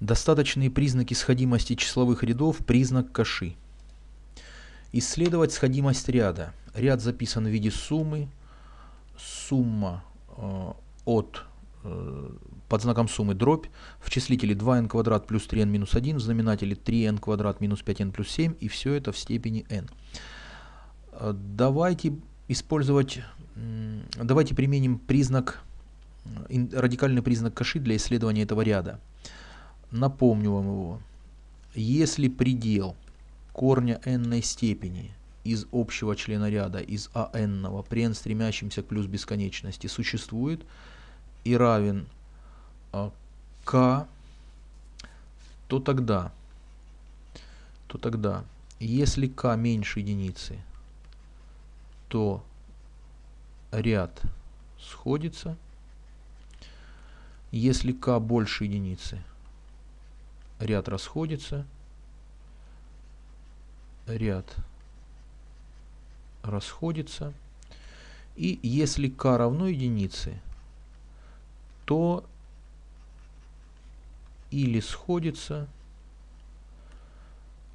Достаточные признаки сходимости числовых рядов – признак каши. Исследовать сходимость ряда. Ряд записан в виде суммы. Сумма э, от э, под знаком суммы дробь в числителе 2n квадрат плюс 3n минус 1, в знаменателе 3n квадрат минус 5n плюс 7 и все это в степени n. Э, давайте использовать, давайте применим признак, радикальный признак Каши для исследования этого ряда. Напомню вам его. Если предел корня n степени из общего члена ряда из an при n стремящемся к плюс бесконечности существует и равен k, а, то тогда, то тогда, если k меньше единицы, то ряд сходится. Если k больше единицы, ряд расходится, ряд расходится. И если k равно единице, то или сходится,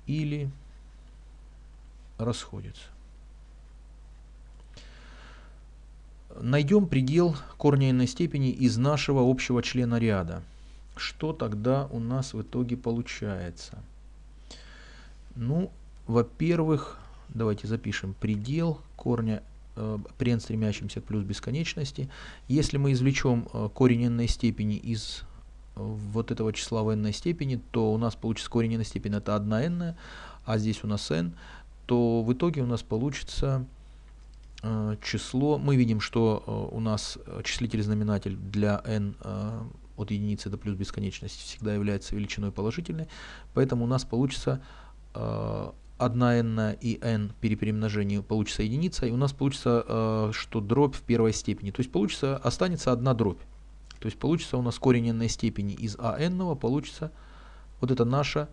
или расходится. Найдем предел корня n степени из нашего общего члена ряда что тогда у нас в итоге получается? Ну, во-первых, давайте запишем предел корня э, при n стремящемся к плюс бесконечности. Если мы извлечем э, корень n степени из э, вот этого числа в n степени, то у нас получится корень n степени это 1 n, а здесь у нас n, то в итоге у нас получится э, число. Мы видим, что э, у нас э, числитель-знаменатель для n от единицы до плюс бесконечности всегда является величиной положительной, поэтому у нас получится 1n э, и n при получится единица, и у нас получится, э, что дробь в первой степени. То есть получится, останется одна дробь. То есть получится у нас корень n степени из а n получится вот это наша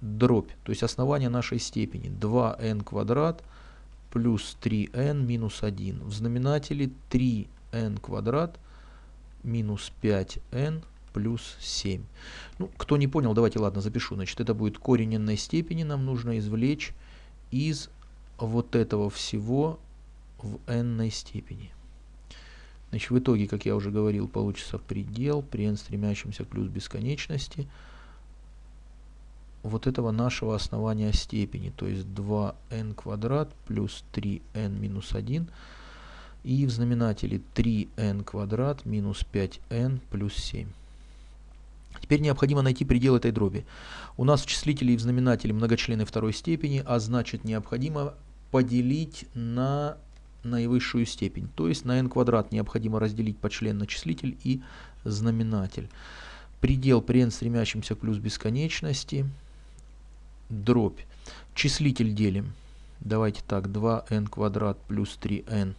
дробь, то есть основание нашей степени. 2n квадрат плюс 3n минус 1. В знаменателе 3n квадрат минус 5n плюс 7. Ну, кто не понял, давайте, ладно, запишу. Значит, это будет корень n степени, нам нужно извлечь из вот этого всего в n степени. Значит, в итоге, как я уже говорил, получится предел при n стремящемся к плюс бесконечности вот этого нашего основания степени, то есть 2n квадрат плюс 3n минус 1 и в знаменателе 3n квадрат минус 5n плюс 7. Теперь необходимо найти предел этой дроби. У нас в числителе и в знаменателе многочлены второй степени, а значит необходимо поделить на наивысшую степень. То есть на n квадрат необходимо разделить по член на числитель и знаменатель. Предел при n стремящемся к плюс бесконечности. Дробь. Числитель делим. Давайте так, 2n квадрат плюс 3n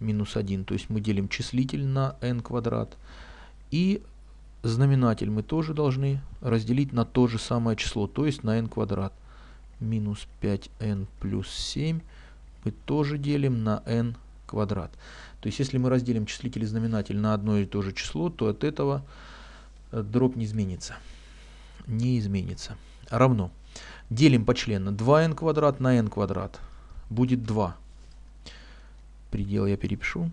минус 1. То есть мы делим числитель на n квадрат. И знаменатель мы тоже должны разделить на то же самое число, то есть на n квадрат. Минус 5n плюс 7 мы тоже делим на n квадрат. То есть если мы разделим числитель и знаменатель на одно и то же число, то от этого э, дробь не изменится. Не изменится. Равно. Делим по почленно 2n квадрат на n квадрат. Будет 2. Предел я перепишу.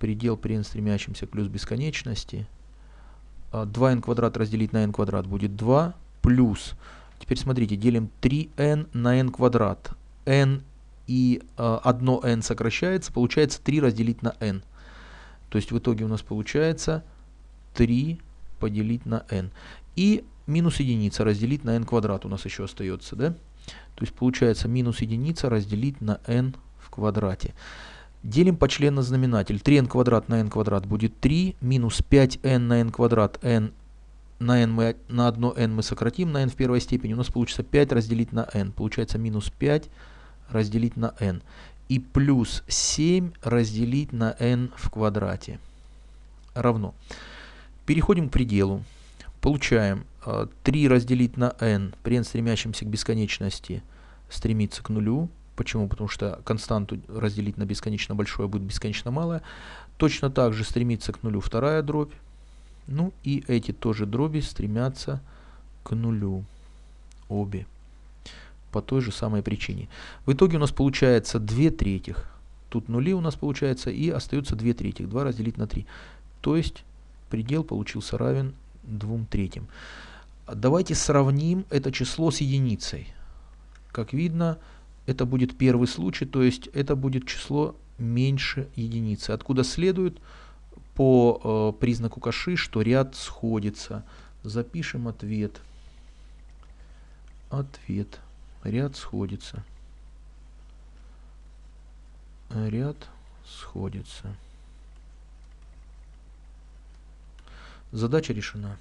Предел при n стремящемся плюс бесконечности. 2n а, квадрат разделить на n квадрат будет 2 плюс. Теперь смотрите, делим 3n на n квадрат. n и э, одно n сокращается, получается 3 разделить на n. То есть в итоге у нас получается 3 поделить на n. И минус единица разделить на n квадрат у нас еще остается, да? То есть получается минус единица разделить на n в квадрате. Делим по члену знаменатель. 3n квадрат на n квадрат будет 3, минус 5n на n квадрат, n на, n мы, на 1 n мы сократим, на n в первой степени у нас получится 5 разделить на n. Получается минус 5 разделить на n. И плюс 7 разделить на n в квадрате. Равно. Переходим к пределу. Получаем 3 э, разделить на n при n стремящемся к бесконечности стремится к нулю Почему? Потому что константу разделить на бесконечно большое будет бесконечно малое. Точно так же стремится к нулю вторая дробь. Ну и эти тоже дроби стремятся к нулю. Обе. По той же самой причине. В итоге у нас получается 2 третьих. Тут нули у нас получается и остается 2 третьих. 2 разделить на 3. То есть предел получился равен 2 третьим. Давайте сравним это число с единицей. Как видно, это будет первый случай, то есть это будет число меньше единицы, откуда следует по э, признаку каши, что ряд сходится. Запишем ответ. Ответ. Ряд сходится. Ряд сходится. Задача решена.